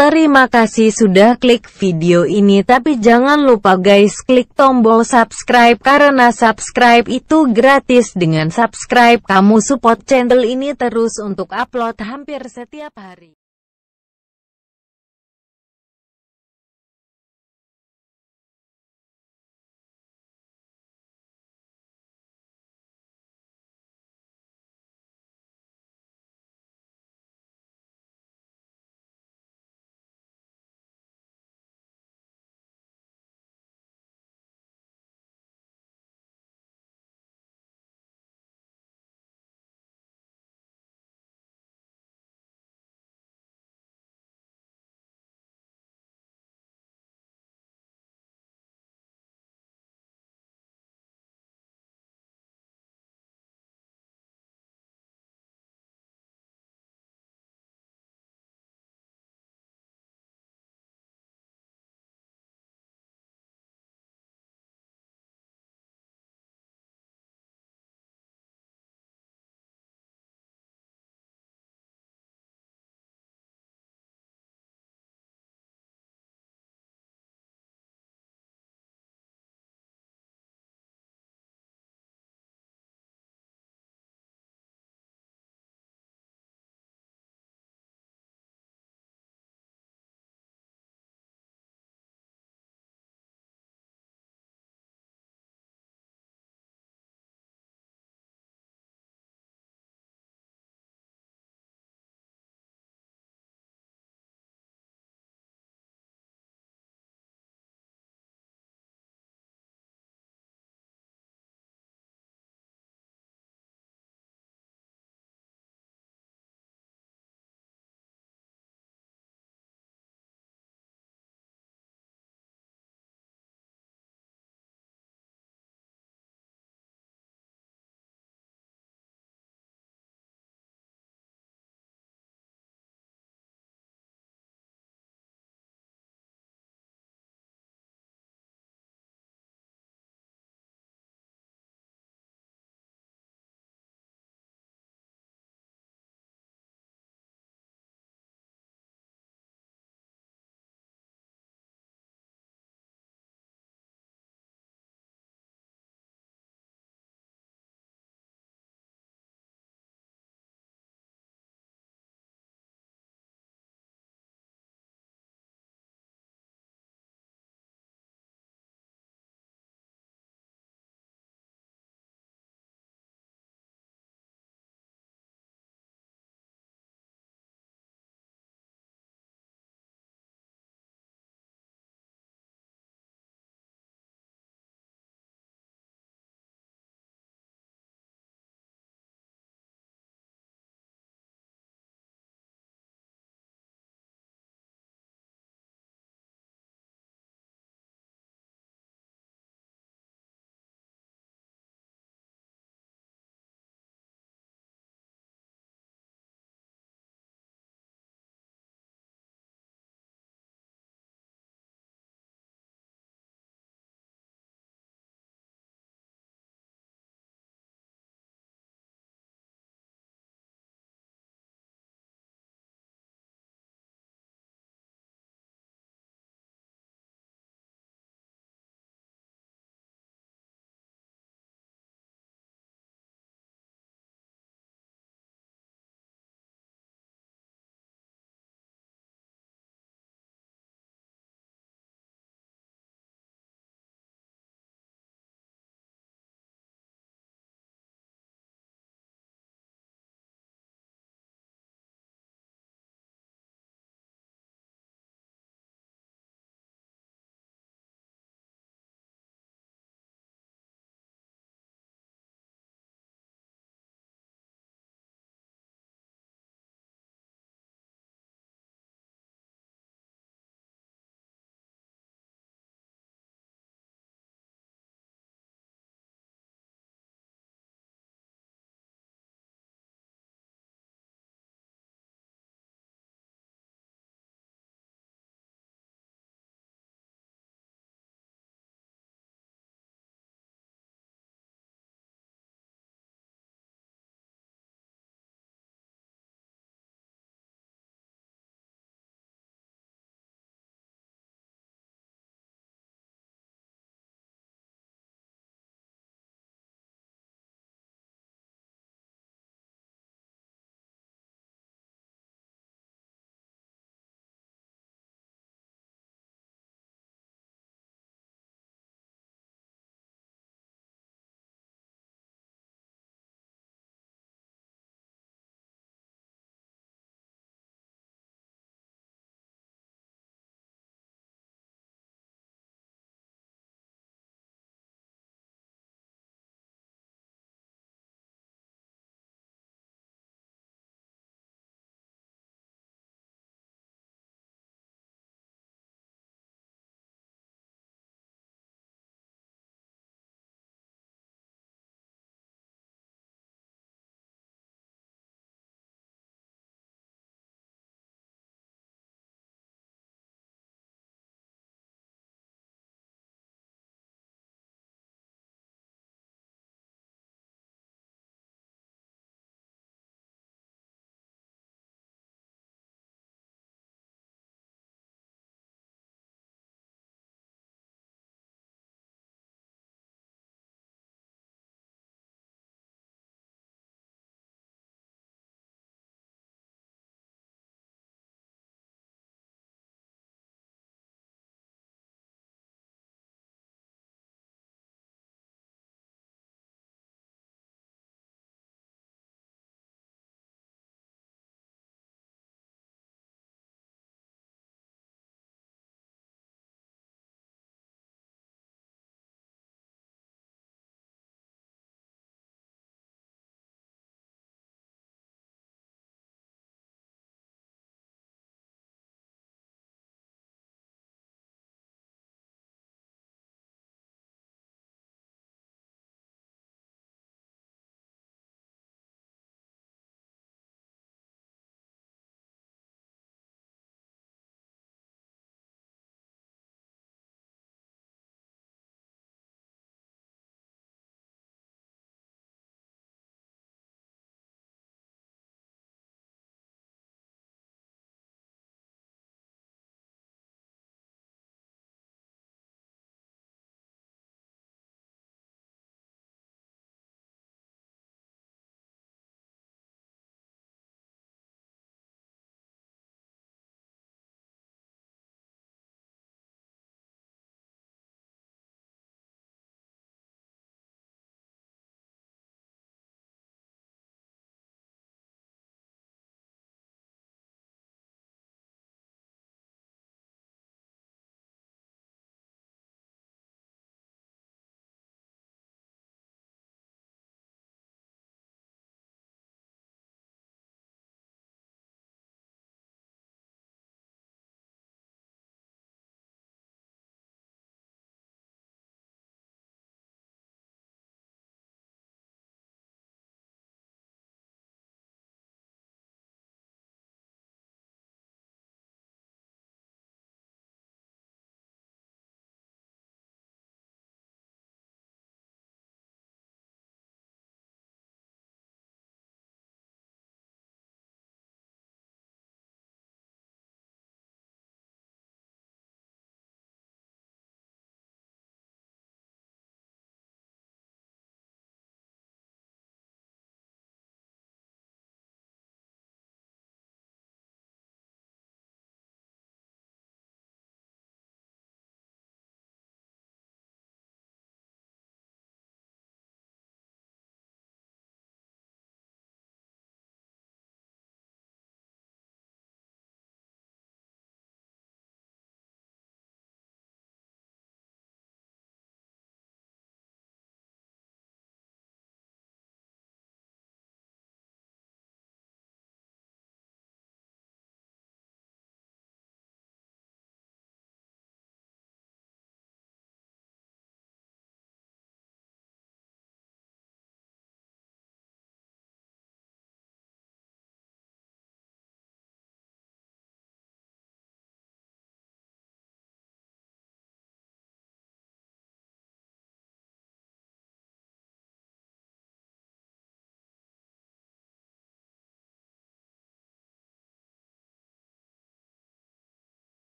Terima kasih sudah klik video ini tapi jangan lupa guys klik tombol subscribe karena subscribe itu gratis dengan subscribe kamu support channel ini terus untuk upload hampir setiap hari.